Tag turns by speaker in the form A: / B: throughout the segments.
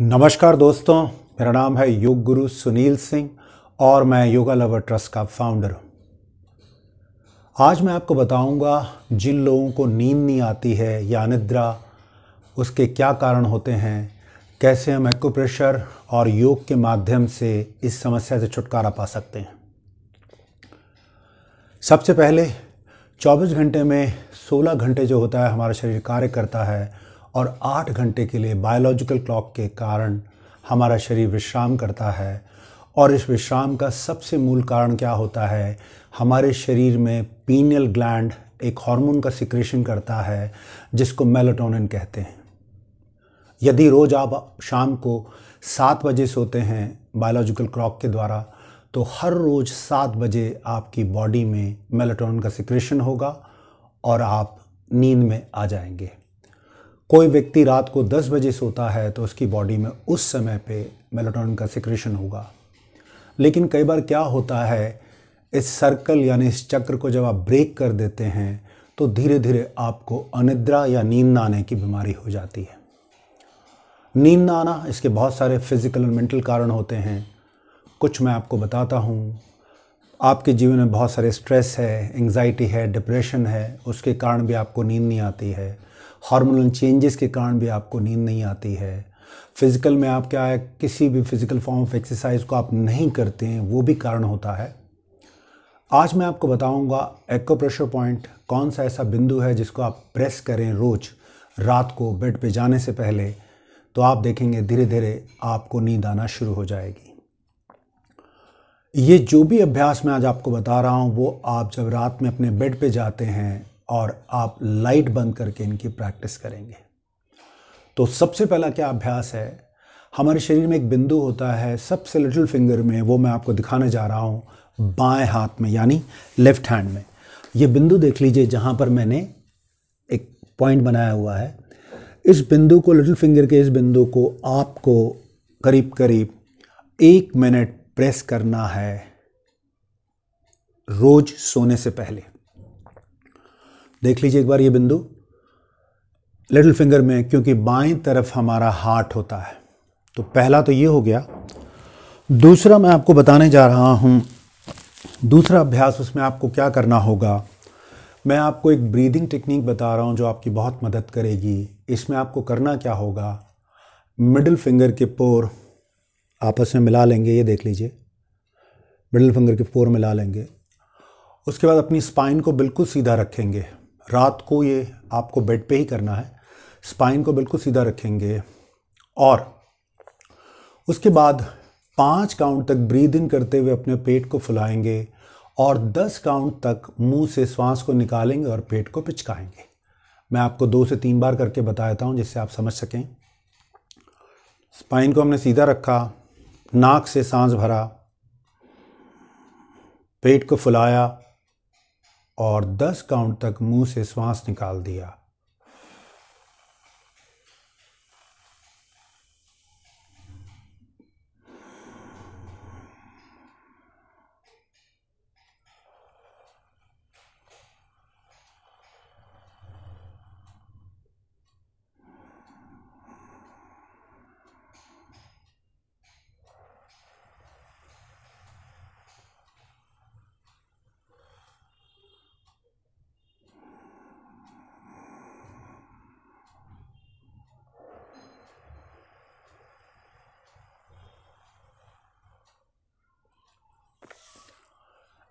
A: नमस्कार दोस्तों मेरा नाम है योग गुरु सुनील सिंह और मैं योगा लवर ट्रस्ट का फाउंडर हूँ आज मैं आपको बताऊंगा जिन लोगों को नींद नहीं आती है या अनिद्रा उसके क्या कारण होते हैं कैसे हम एक्यूप्रेशर और योग के माध्यम से इस समस्या से छुटकारा पा सकते हैं सबसे पहले 24 घंटे में 16 घंटे जो होता है हमारा शरीर कार्य करता है और आठ घंटे के लिए बायोलॉजिकल क्लॉक के कारण हमारा शरीर विश्राम करता है और इस विश्राम का सबसे मूल कारण क्या होता है हमारे शरीर में पीनियल ग्लैंड एक हार्मोन का सिक्रेशन करता है जिसको मेलाटोनिन कहते हैं यदि रोज़ आप शाम को सात बजे सोते हैं बायोलॉजिकल क्लॉक के द्वारा तो हर रोज़ सात बजे आपकी बॉडी में मेलाटोनिन का सिक्रेशन होगा और आप नींद में आ जाएंगे कोई व्यक्ति रात को 10 बजे सोता है तो उसकी बॉडी में उस समय पे मेलाटोनिन का सिक्रेशन होगा लेकिन कई बार क्या होता है इस सर्कल यानी इस चक्र को जब आप ब्रेक कर देते हैं तो धीरे धीरे आपको अनिद्रा या नींद आने की बीमारी हो जाती है नींद आना इसके बहुत सारे फिजिकल और मेंटल कारण होते हैं कुछ मैं आपको बताता हूँ आपके जीवन में बहुत सारे स्ट्रेस है एंग्जाइटी है डिप्रेशन है उसके कारण भी आपको नींद नहीं आती है हार्मोनल चेंजेस के कारण भी आपको नींद नहीं आती है फिज़िकल में आप क्या है किसी भी फिज़िकल फॉर्म ऑफ एक्सरसाइज को आप नहीं करते हैं वो भी कारण होता है आज मैं आपको बताऊंगा एक्को प्रेशर पॉइंट कौन सा ऐसा बिंदु है जिसको आप प्रेस करें रोज़ रात को बेड पे जाने से पहले तो आप देखेंगे धीरे धीरे आपको नींद आना शुरू हो जाएगी ये जो भी अभ्यास मैं आज आपको बता रहा हूँ वो आप जब रात में अपने बेड पे जाते हैं और आप लाइट बंद करके इनकी प्रैक्टिस करेंगे तो सबसे पहला क्या अभ्यास है हमारे शरीर में एक बिंदु होता है सबसे लिटिल फिंगर में वो मैं आपको दिखाने जा रहा हूँ बाएं हाथ में यानी लेफ्ट हैंड में ये बिंदु देख लीजिए जहाँ पर मैंने एक पॉइंट बनाया हुआ है इस बिंदु को लिटिल फिंगर के इस बिंदु को आपको करीब करीब एक मिनट प्रेस करना है रोज सोने से पहले देख लीजिए एक बार ये बिंदु लिटिल फिंगर में क्योंकि बाएं तरफ हमारा हार्ट होता है तो पहला तो ये हो गया दूसरा मैं आपको बताने जा रहा हूँ दूसरा अभ्यास उसमें आपको क्या करना होगा मैं आपको एक ब्रीदिंग टेक्निक बता रहा हूँ जो आपकी बहुत मदद करेगी इसमें आपको करना क्या होगा मिडिल फिंगर के पोर आपस में मिला लेंगे ये देख लीजिए मिडिल फिंगर के पोर मिला लेंगे उसके बाद अपनी स्पाइन को बिल्कुल सीधा रखेंगे रात को ये आपको बेड पे ही करना है स्पाइन को बिल्कुल सीधा रखेंगे और उसके बाद पाँच काउंट तक ब्रीद इन करते हुए अपने पेट को फुलाएंगे और दस काउंट तक मुंह से सांस को निकालेंगे और पेट को पिचकाएंगे मैं आपको दो से तीन बार करके बता हूँ जिससे आप समझ सकें स्पाइन को हमने सीधा रखा नाक से सांस भरा पेट को फुलाया और दस काउंट तक मुंह से सांस निकाल दिया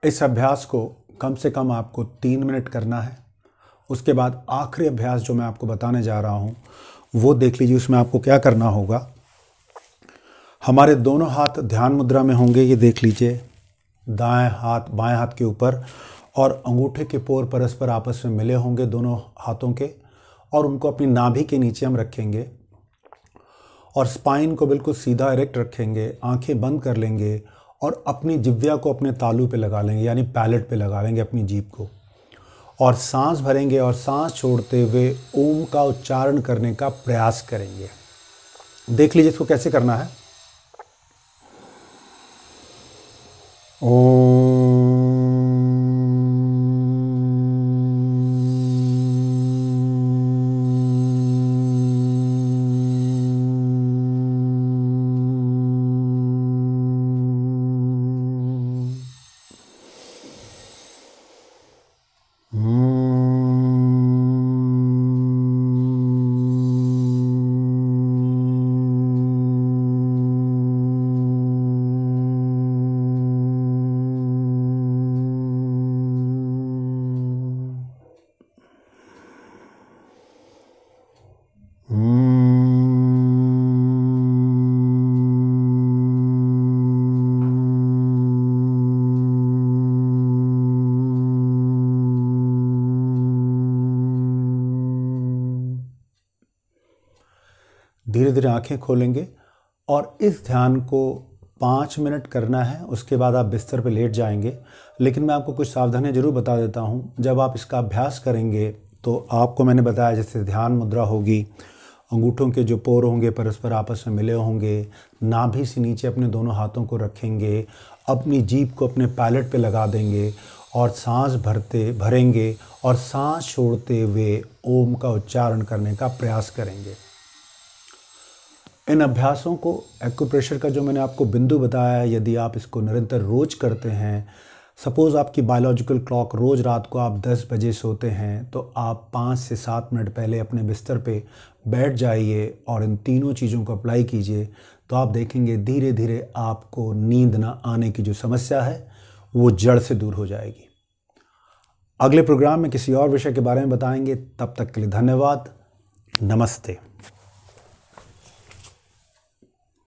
A: इस अभ्यास को कम से कम आपको तीन मिनट करना है उसके बाद आखिरी अभ्यास जो मैं आपको बताने जा रहा हूँ वो देख लीजिए उसमें आपको क्या करना होगा हमारे दोनों हाथ ध्यान मुद्रा में होंगे ये देख लीजिए दाएं हाथ बाएं हाथ के ऊपर और अंगूठे के पोर परस्पर आपस में मिले होंगे दोनों हाथों के और उनको अपनी नाभि के नीचे हम रखेंगे और स्पाइन को बिल्कुल सीधा इरेक्ट रखेंगे आंखें बंद कर लेंगे और अपनी जिव्या को अपने तालू पे लगा लेंगे यानी पैलेट पे लगा लेंगे अपनी जीप को और सांस भरेंगे और सांस छोड़ते हुए ओम का उच्चारण करने का प्रयास करेंगे देख लीजिए इसको कैसे करना है धीरे धीरे आंखें खोलेंगे और इस ध्यान को पाँच मिनट करना है उसके बाद आप बिस्तर पर लेट जाएंगे लेकिन मैं आपको कुछ सावधानियाँ जरूर बता देता हूँ जब आप इसका अभ्यास करेंगे तो आपको मैंने बताया जैसे ध्यान मुद्रा होगी अंगूठों के जो पोर होंगे परस्पर आपस में मिले होंगे नाभि से नीचे अपने दोनों हाथों को रखेंगे अपनी जीप को अपने पैलेट पे लगा देंगे और सांस भरते भरेंगे और सांस छोड़ते हुए ओम का उच्चारण करने का प्रयास करेंगे इन अभ्यासों को एक्यूप्रेशर का जो मैंने आपको बिंदु बताया है यदि आप इसको निरंतर रोज करते हैं सपोज़ आपकी बायोलॉजिकल क्लॉक रोज़ रात को आप 10 बजे सोते हैं तो आप 5 से 7 मिनट पहले अपने बिस्तर पे बैठ जाइए और इन तीनों चीज़ों को अप्लाई कीजिए तो आप देखेंगे धीरे धीरे आपको नींद ना आने की जो समस्या है वो जड़ से दूर हो जाएगी अगले प्रोग्राम में किसी और विषय के बारे में बताएंगे तब तक के लिए धन्यवाद नमस्ते